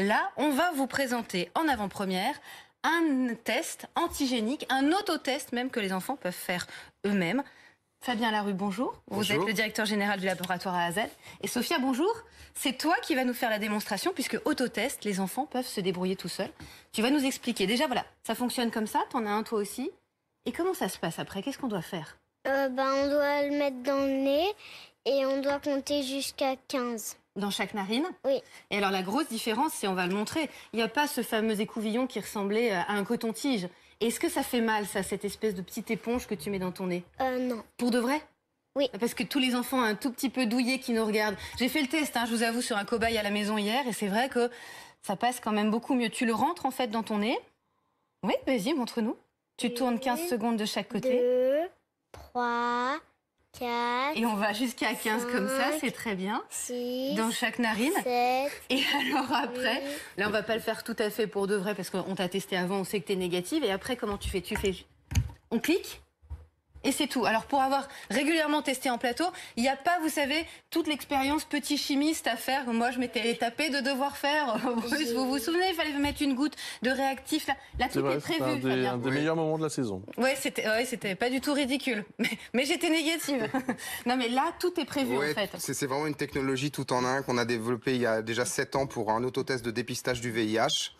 Là, on va vous présenter en avant-première un test antigénique, un autotest même que les enfants peuvent faire eux-mêmes. Fabien Larue, bonjour. Vous êtes le directeur général du laboratoire à AZ. Et Sophia, bonjour. C'est toi qui vas nous faire la démonstration, puisque autotest, les enfants peuvent se débrouiller tout seuls. Tu vas nous expliquer. Déjà, voilà, ça fonctionne comme ça, t'en as un toi aussi. Et comment ça se passe après Qu'est-ce qu'on doit faire euh, ben, On doit le mettre dans le nez et on doit compter jusqu'à 15 dans chaque narine. Oui. Et alors la grosse différence, si on va le montrer, il n'y a pas ce fameux écouvillon qui ressemblait euh, à un coton-tige. Est-ce que ça fait mal, ça, cette espèce de petite éponge que tu mets dans ton nez Euh, non. Pour de vrai oui. Parce que tous les enfants un tout petit peu douillés qui nous regardent. J'ai fait le test, hein, je vous avoue, sur un cobaye à la maison hier, et c'est vrai que ça passe quand même beaucoup mieux. Tu le rentres en fait dans ton nez. Oui, vas-y, montre-nous. Tu tournes 15 secondes de chaque côté. 2, 3, et on va jusqu'à 15 comme ça, c'est très bien. dans chaque narine. et alors après, là on va pas le faire tout à fait pour de vrai parce qu'on t'a testé avant, on sait que tu es négative. Et après, comment tu fais Tu fais. On clique et c'est tout. Alors pour avoir régulièrement testé en plateau, il n'y a pas, vous savez, toute l'expérience petit chimiste à faire. Moi, je m'étais tapé de devoir faire. plus, vous vous souvenez, il fallait mettre une goutte de réactif. Là, tout est, prévu. C'était un, des, meilleurs moments de la saison. Oui, c'était, ouais, c'était pas du tout ridicule. Mais, j'étais négative. non, mais là, tout est prévu en fait. C'est, vraiment une technologie tout en un qu'on a développée il y a déjà 7 ans pour un autotest de dépistage du VIH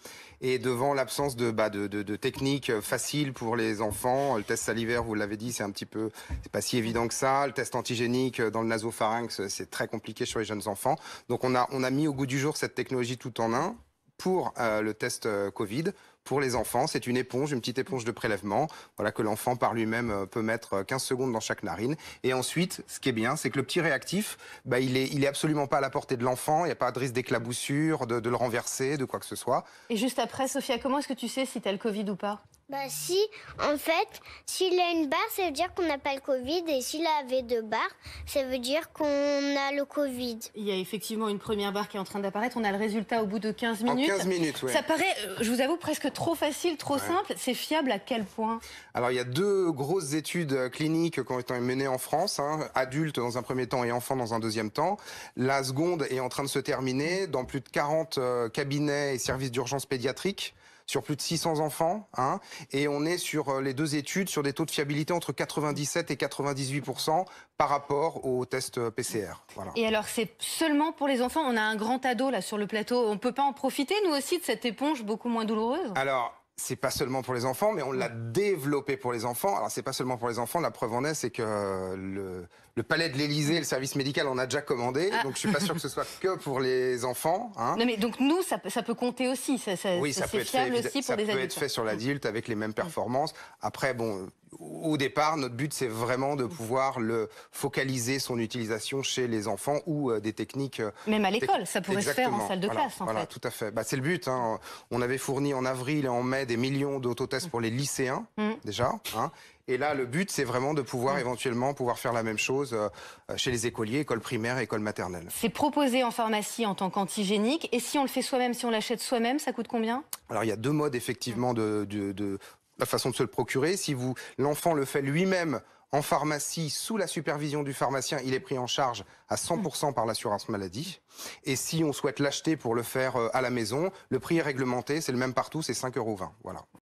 et devant l'absence de, bah, de, de, de techniques faciles pour les enfants. Le test salivaire, vous l'avez dit, c'est un petit peu, c'est pas si évident que ça. Le test antigénique dans le nasopharynx, c'est très compliqué sur les jeunes enfants. Donc on a mis au goût du jour cette technologie tout en un pour euh, le test euh, Covid. Pour les enfants, c'est une éponge, une petite éponge de prélèvement, voilà que l'enfant par lui-même euh, peut mettre 15 secondes dans chaque narine. Et ensuite, ce qui est bien, c'est que le petit réactif, bah, il est, il est absolument pas à la portée de l'enfant. Il n'y a pas de risque d'éclaboussure, de, de, le renverser, de quoi que ce soit. Et juste après, Sophia, comment est-ce que tu sais si tu as le Covid ou pas bah si, en fait, s'il a une barre, ça veut dire qu'on n'a pas le Covid, et s'il avait deux barres, ça veut dire qu'on a le Covid. Il y a effectivement une première barre qui est en train d'apparaître, on a le résultat au bout de 15 minutes. En 15 minutes, oui. Ça paraît, euh, je vous avoue, presque trop facile, trop simple, c'est fiable à quel point Alors il y a deux grosses études euh, cliniques qui ont été menées en France, hein, adultes dans un premier temps et enfants dans un deuxième temps. La seconde est en train de se terminer dans plus de 40 euh, cabinets et services d'urgence pédiatriques sur plus de 600 enfants. Hein, et on est sur euh, les deux études sur des taux de fiabilité entre 97 et 98 par rapport aux tests euh, PCR. Et alors, c'est seulement pour les enfants. On a un grand ado là sur le plateau. On ne peut pas en profiter, nous aussi, de cette éponge beaucoup moins douloureuse c'est pas seulement pour les enfants, mais on l'a mm. développé pour les enfants. Alors c'est pas seulement pour les enfants. La preuve en est, c'est que euh, le, le, palais de l'Elysée, le service médical, on a déjà commandé. Ah. Donc je suis pas sûr que ce soit que pour les enfants. Hein. Non mais donc nous, ça, peut compter aussi. oui, ça peut, être fait, ça peut être fait sur l'adulte avec les mêmes mm. performances. Après, bon, au départ, notre but, c'est vraiment de pouvoir le focaliser son utilisation chez les enfants ou euh, des techniques. Euh, même à l'école, ça pourrait se faire en salle de classe. En voilà, tout à fait. Bah, c'est le but. Hein. On avait fourni en avril et en mai des millions d'autotests pour les lycéens mm. déjà. Hein. Et là, le but, c'est vraiment de pouvoir mm. éventuellement pouvoir faire la même chose euh, chez les écoliers, école primaire, école maternelle. C'est proposé en pharmacie en tant qu'antigénique. Et si on le fait soi-même, si on l'achète soi-même, ça coûte combien Alors, il y a deux modes, effectivement, de, la façon de se le procurer. Si vous l'enfant le fait lui-même en pharmacie, sous la supervision du pharmacien, il est pris en charge à 100% par l'assurance maladie. Et si on souhaite l'acheter pour le faire euh, à la maison, le prix est réglementé, c'est le même partout, c'est 5,20 euros. Voilà.